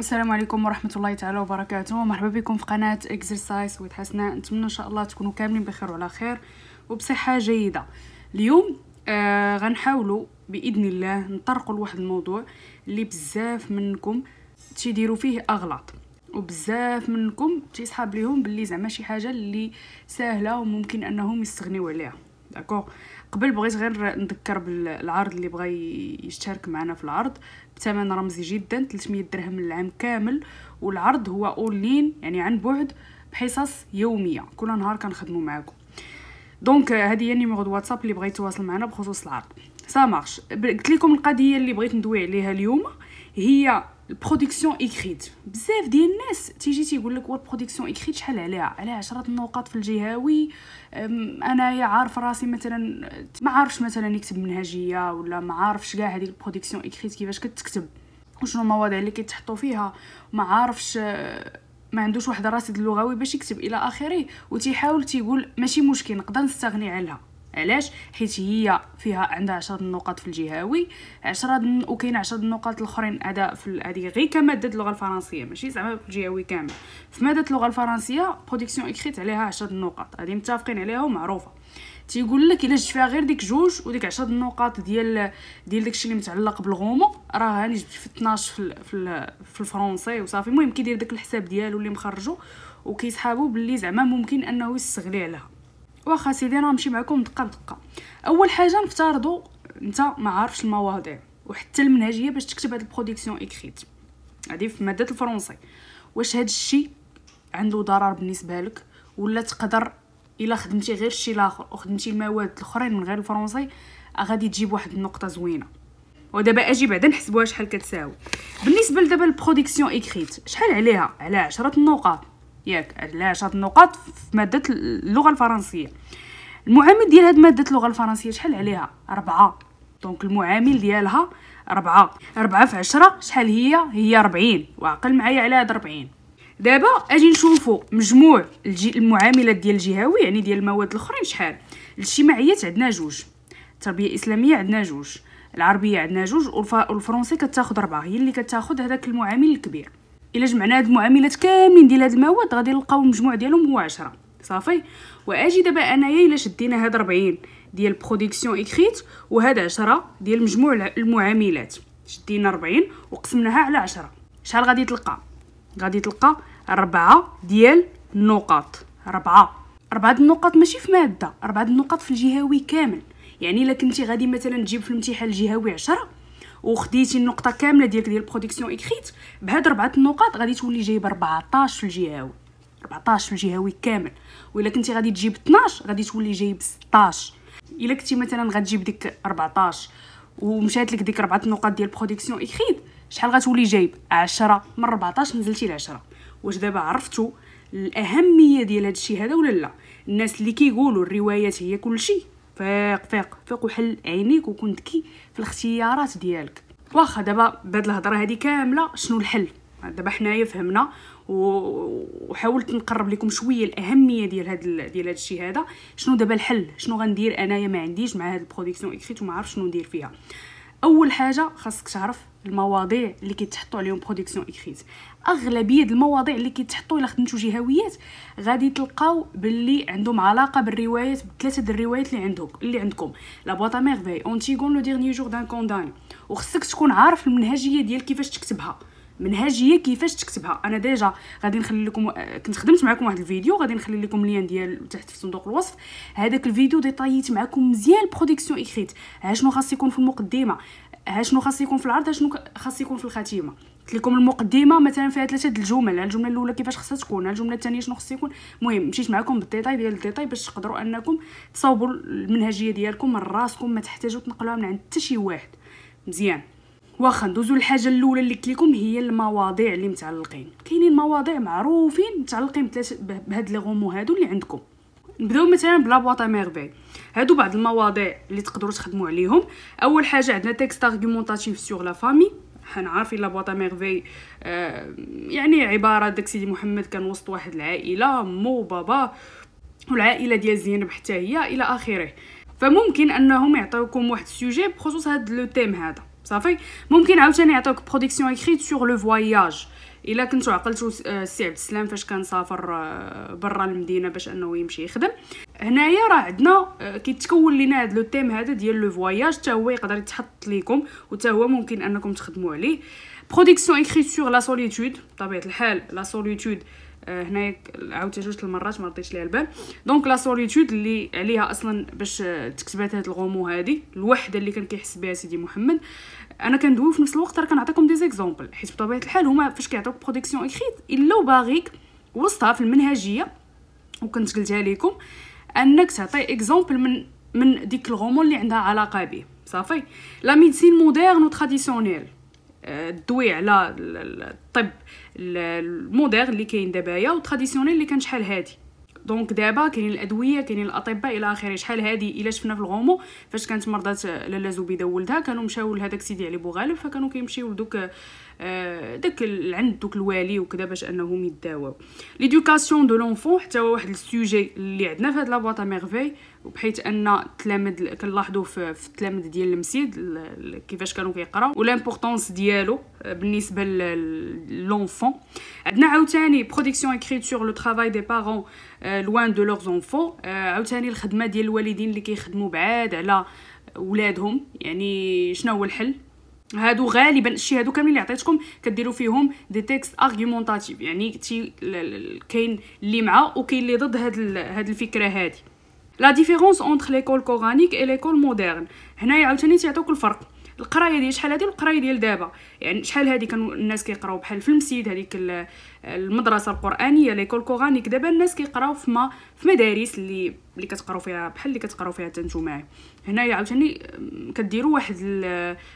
السلام عليكم ورحمة الله تعالى وبركاته مرحبا بكم في قناة اكزرسايز ويت حسناء نتمنى ان شاء الله تكونوا كاملين بخير وعلى خير وبصحة جيدة اليوم آه غنحاولوا باذن الله نطرقوا لواحد الموضوع اللي بزاف منكم تيديروا فيه اغلاط وبزاف منكم تيصحاب ليهم باللي زعما شي حاجه اللي سهله وممكن انهم يستغنيو عليها داكوغ قبل بغيت غير نذكر بالعرض اللي بغى يشترك معنا في العرض بثمن رمزي جدا 300 درهم للعام كامل والعرض هو اونلاين يعني عن بعد بحصص يوميه كل نهار كنخدموا معاكم دونك هذه هي النيميرو دو واتساب اللي بغيت يتواصل معنا بخصوص العرض سامارش مارش قلت لكم القضيه اللي بغيت ندوي عليها اليوم هي البرودكسيون اكريت بزاف ديال الناس تيجي تيقول لك البرودكسيون اكريت شحال عليها عليها 10 النقاط في الجهاوي انايا عارف راسي مثلا ما عارفش مثلا نكتب منهجيه ولا ما عارفش كاع هذيك البرودكسيون اكريت كيفاش كتكتب وشنو المواضيع اللي كيتحطوا فيها ما عارفش ما عندوش واحد رصيد لغوي باش يكتب الى اخره وتيحاول تيقول ماشي مشكل نقدر نستغني عليها علاش حيت هي فيها عندها عشرة النقاط في الجهوي 10 وكاين عشرة النقاط الاخرين اداء في هذه غير كماده اللغه الفرنسيه ماشي زعما في الجهوي كامل في ماده اللغه الفرنسيه برودكسيون اكريت عليها عشرة النقاط هذه متفقين عليها ومعروفه تيقول لك الا جبت فيها غير ديك جوج وديك 10 النقاط ديال ديال داكشي اللي متعلق بالغومو راه هاني جبت في 12 في في, في الفرونسي وصافي المهم كيدير داك الحساب ديالو اللي مخرجو وكيسحابو باللي زعما ممكن انه يستغلي عليها واخا سيدي راه نمشي معكم دقه بدقه اول حاجه نفترضوا انت ما عارفش المواضيع وحتى المنهجيه باش تكتب هاد البروديكسيون اكريت هادي في ماده الفرنسي واش هذا الشيء عنده ضرر بالنسبه لك ولا تقدر الا خدمتي غير شي لاخر وخدمتي المواد الاخرين من غير الفرنسي آه، غادي تجيب واحد النقطه زوينه ودابا اجي بعدا نحسبوها شحال كتساوي بالنسبه لدابا البروديكسيون اكريت شحال عليها على 10 النقاط ياك علاش هاد النقط في ماده اللغه الفرنسيه المعامل ديال هاد ماده اللغه الفرنسيه شحال عليها أربعة دونك المعامل ديالها أربعة أربعة في عشرة شحال هي هي ربعين وعقل معايا على هاد ربعين دابا اجي نشوفو مجموع الجي المعاملات ديال الجهوي يعني ديال المواد الاخرين شحال الاجتماعيات عندنا جوج التربيه الاسلاميه عندنا جوج العربيه عندنا جوج والفرنسي كتاخد ربعة هي اللي كتاخد هذاك المعامل الكبير الا جمعنا هاد المعاملات كاملين ديال هاد المواد غادي نلقاو المجموع ديالهم هو 10 صافي واجي دابا انايا الا شدينا هاد 40 ديال برودكسيون اكريت وهاد 10 ديال مجموع المعاملات شدينا 40 وقسمناها على 10 شحال غادي تلقى غادي تلقى 4 ديال النقاط 4 4 النقاط ماشي في ماده 4 النقاط في الجهوي كامل يعني الا كنتي غادي مثلا تجيب في الامتحان الجهوي 10 وخديتي النقطه كامله ديالك ديال برودكسيون إكخيت بهاد ربعه النقاط غادي تولي جايبه 14 في الجهوي 14 في الجهوي كامل وإلا كنتي غادي تجيب 12 غادي تولي جايب 16 الا كنتي مثلا غتجيب ديك 14 ومشات لك ديك ربعه النقاط ديال برودكسيون إكخيت شحال غتولي جايب 10 من 14 نزلتي ل 10 واش دابا عرفتوا الاهميه ديال هادشي الشيء هذا ولا لا الناس اللي كيقولوا الروايات هي كلشي فيق فيق فيق وحل عينيك وكون ذكي في الاختيارات ديالك واخا دابا بعد الهضره هذه كامله شنو الحل دابا حنايا فهمنا وحاولت نقرب لكم شويه الاهميه ديال هاد ال... ديال هاد الشيء هذا شنو دابا الحل شنو غندير انايا ما عنديش مع هاد البرودكسيون اكريت وما عارف شنو ندير فيها اول حاجه خاصك تعرف المواضيع اللي كيتحطوا عليهم برودكسيون اكريت اغلبيه المواضيع اللي كيتحطوا الا خدمتو جهويات غادي تلقاو باللي عندهم علاقه بالروايات بثلاثه ديال الروايات اللي عندهم اللي عندكم لا بواطا ميرفي اونتيغون لو ديرني جور دان كوندان وخصك تكون عارف المنهجيه ديال كيفاش تكتبها منهجيه كيفاش تكتبها انا ديجا غادي نخلي لكم آه، كنت خدمت معكم واحد الفيديو غادي نخلي لكم اللين ديال تحت في صندوق الوصف هذاك الفيديو ديطاييت معكم مزيان برودكسيون اكريت ها شنو خاص يكون في المقدمه ها شنو خاص يكون في العرض ها شنو خاص يكون في الخاتمه قلت لكم المقدمه مثلا فيها ثلاثه الجمل الجمله الاولى كيفاش خاصها تكون الجمله الثانيه شنو خص يكون المهم مشيت معكم بالديتاي ديال الديتاي باش تقدروا انكم تصاوبوا المنهجيه ديالكم من راسكم ما تحتاجوا تنقلوها من عند حتى شي واحد مزيان واخا ندوزو الحاجه الاولى اللي قلت لكم هي المواضيع اللي متعلقين كاينين مواضيع معروفين متعلقين بهاد لي غومو هادو اللي عندكم نبداو مثلا بلا بواطا ميرفي هادو بعض المواضيع اللي تقدروا تخدموا عليهم اول حاجه عندنا تيكست ارغومونطاتيف سور لا فامي حنا عارفين لا بواطا ميرفي آه، يعني عباره داك سيدي محمد كان وسط واحد العائله مو بابا والعائله ديال زينب حتى هي الى اخره فممكن انهم يعطيوكم واحد السوجي بخصوص هاد لو تيم هذا صافي ممكن عاوتاني يعطوك بروديكسيون اكريت سور لو فواياج الا كنتو عقلتو السي آه، عبد السلام فاش كان سافر آه، برا المدينه باش انه يمشي يخدم هنايا راه عندنا آه، كيتكون لينا هاد لو تيم هذا ديال لو فواياج حتى هو يقدر يتحط ليكم وحتى هو ممكن انكم تخدموا عليه بروديكسيون اكريت سور لا سوليتود بطبيعه الحال لا سوليتود آه، هنا عاوتاني جوج المرات ما رديتش ليها البال دونك لا سوليتود اللي عليها اصلا باش تكتبات هاد الغومو هادي الوحده اللي كان كيحس بها سيدي محمد انا كندوي في نفس الوقت راه كنعطيكم دي زيكزامبل حيت بطبيعه الحال هما فاش كيعطيوك برودكسيون اكريت الا باغيك وسطها في المنهجيه وكنت قلتها لكم انك تعطي اكزامبل من من ديك الغومو اللي عندها علاقه به صافي لا ميديسين مودرن و تراديسيونيل دوي على الطب المودير اللي كاين دابايا وتراديسيونيل اللي كان شحال هادي دونك دابا كاينين الادويه كاينين الاطباء الى اخره شحال هادي الا شفنا في الغومو فاش كانت مرضات لالا زبيده ولدها كانوا مشاو لهداك سيدي علي بوغالب فكانوا كيمشيو لدوك آه، داك عند دوك الوالي وكذا باش انهم يداواو ليدوكاسيون دو لونفون حتى هو واحد السوجي اللي عندنا في هاد لا ميرفي وبحيث ان التلاميذ كنلاحظوا في, التلاميذ ديال المسيد كيفاش كانوا كيقراو ولامبورطونس ديالو آه، بالنسبه للونفون عندنا عاوتاني برودكسيون اكريتور لو ترافاي دي بارون لوان دو لوغ زونفون عاوتاني الخدمه ديال الوالدين اللي كيخدموا بعاد على ولادهم يعني شنو هو الحل هادو غالبا الشيء هادو كاملين اللي عطيتكم كديروا فيهم دي تيكست ارغيومونطاتيف يعني كاين اللي مع وكاين اللي ضد هاد هاد الفكره هادي لا ديفيرونس اونتر ليكول كورانيك اي ليكول مودرن هنايا عاوتاني تيعطوك الفرق القرايه ديال شحال هذه القرايه ديال دابا يعني شحال هذه كانوا الناس كيقراو بحال في المسيد هذيك المدرسه القرانيه ليكول كورانيك دابا الناس كيقراو في ما في مدارس اللي اللي كتقراو فيها بحال اللي كتقراو فيها تنتوما هنايا عاوتاني كديروا واحد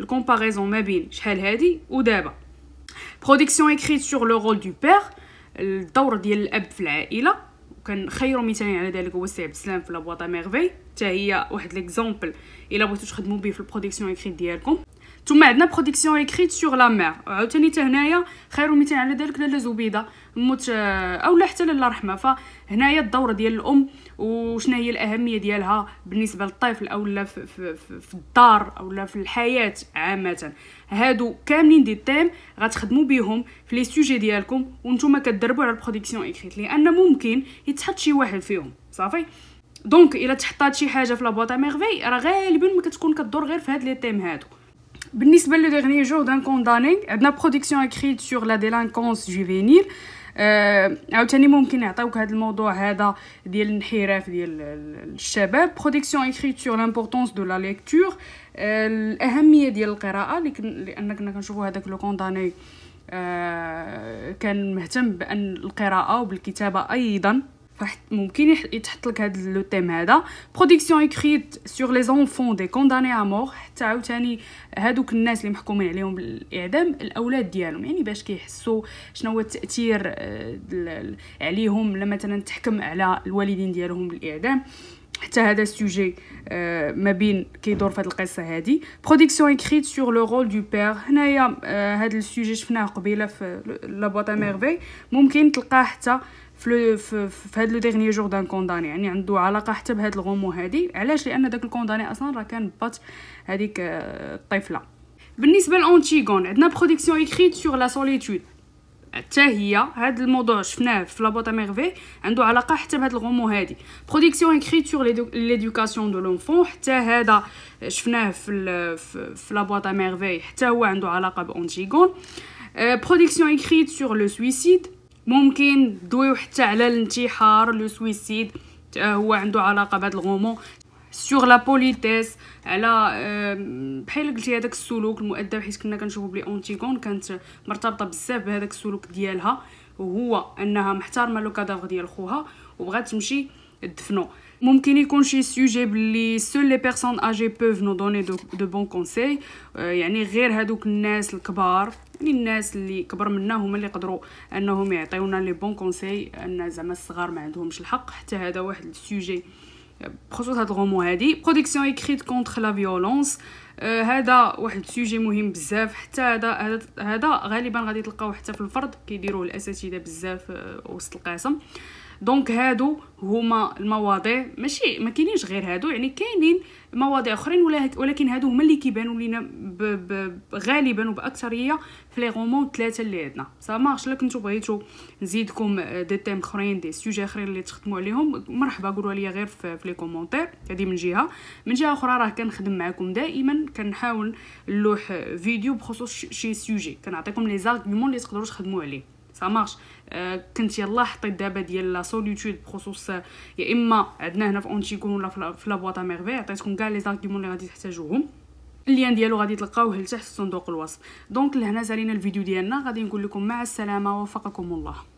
الكومباريزون ما بين شحال هذه ودابا برودكسيون اكريت سور لو رول دو بير الدور ديال الاب في العائله وكان خير مثال على ذلك هو السي عبد السلام في لابواطا ميرفي حتى هي واحد ليكزومبل الا بغيتو تخدموا به في البروديكسيون اكري ديالكم ثم عندنا بروديكسيون اكريت سور لا مير عاوتاني حتى هنايا خير مثال على ذلك لاله زبيده موت او آه، لا حتى لاله رحمه فهنايا الدور ديال الام وشنا هي الاهميه ديالها بالنسبه للطفل او لا في, في, في, في الدار او لا في الحياه عامه هادو كاملين دي تيم غتخدموا بهم في لي سوجي ديالكم وانتم كتدربوا على البروديكسيون اكريت لان ممكن يتحط شي واحد فيهم صافي دونك الا تحطات شي حاجه في لا بواط ميرفي راه غالبا ما كتكون كدور غير في هاد لي تيم هادو بالنسبه لو ديغني جور دان كونداني عندنا برودكسيون اكريت سور لا ديلانكونس جوفينيل آه عاوتاني ممكن يعطيوك هذا الموضوع هذا ديال الانحراف ديال الشباب برودكسيون اكريت سور لامبورطونس دو لا ليكتور آه الاهميه ديال القراءه لان كنا كنشوفوا هذاك لو كونداني آه كان مهتم بان القراءه وبالكتابه ايضا راح ممكن يتحط لك هذا لو تيم هذا برودكسيون اكريت سور لي زونفون دي كونداني مور حتى عاوتاني هادوك الناس اللي محكومين عليهم بالاعدام الاولاد ديالهم يعني باش كيحسوا شنو هو التاثير آه، عليهم لما مثلا تحكم على الوالدين ديالهم بالاعدام حتى هذا السوجي آه، ما بين كيدور في هذه القصه هذه برودكسيون اكريت سور لو رول دو بير هنايا هذا آه، السوجي شفناه قبيله في لابواط ميرفي ممكن تلقاه حتى في في, هذا لو ديغني جور دان كونداني يعني عنده علاقه حتى بهاد الغومو هادي علاش لان داك الكونداني اصلا راه كان بات هذيك آه، الطفله بالنسبه لانتيغون عندنا برودكسيون اكريت سور لا سوليتود حتى هي هذا الموضوع شفناه في لابوطا ميرفي عنده علاقه حتى بهاد الغومو هادي برودكسيون اكريت سور ليدوكاسيون دو لونفون حتى هذا شفناه في في لابوطا ميرفي حتى هو عنده علاقه بانتيغون برودكسيون اكريت سور لو سويسيد ممكن دويو حتى على الانتحار لو سويسيد آه، هو عنده علاقه بهاد الغومون سيغ لا بوليتيس على بحال قلتي هذاك السلوك المؤدب حيت كنا كنشوفو بلي اونتيغون كانت مرتبطه بزاف بهذاك السلوك ديالها وهو انها محترمه لو كادافر ديال خوها وبغات تمشي دفنو ممكن يكون شي سوجي بلي سول لي بيرسون اجي بوف نو دوني دو, دو بون كونساي يعني غير هادوك الناس الكبار يعني الناس اللي كبر منا هما اللي يقدروا انهم يعطيونا لي بون كونساي ان زعما الصغار ما عندهمش الحق حتى هذا واحد السوجي بخصوص هاد الغومو هادي بروديكسيون اكريت كونتر لا فيولونس آه هذا واحد سوجي مهم بزاف حتى هذا هذا غالبا غادي تلقاوه حتى في الفرد كيديروه الاساتذه بزاف آه وسط القاسم آه دونك هادو هما المواضيع ماشي ما كاينينش غير هادو يعني كاينين مواضيع اخرين ولكن هادو هما اللي كيبانوا لينا غالبا وباكثريه في لي غومون ثلاثه اللي عندنا سا مارش الا كنتو بغيتو نزيدكم دي تيم اخرين دي سوجي اخرين اللي تخدموا عليهم مرحبا قولوا لي غير في لي كومونتير هذه من جهه من جهه اخرى راه كنخدم معكم دائما كنحاول نلوح فيديو بخصوص شي سوجي كنعطيكم لي زارغومون اللي تقدروا تخدموا عليه سا مارش آه كنت يلا حطيت دابا ديال لا سوليتود بخصوص يا اما عندنا هنا في اونتيكون ولا في لابواط ميرفي عطيتكم كاع لي زارغيمون اللي غادي تحتاجوهم اللين ديالو غادي تلقاوه لتحت في صندوق الوصف دونك لهنا سالينا الفيديو ديالنا غادي نقول لكم مع السلامه وفقكم الله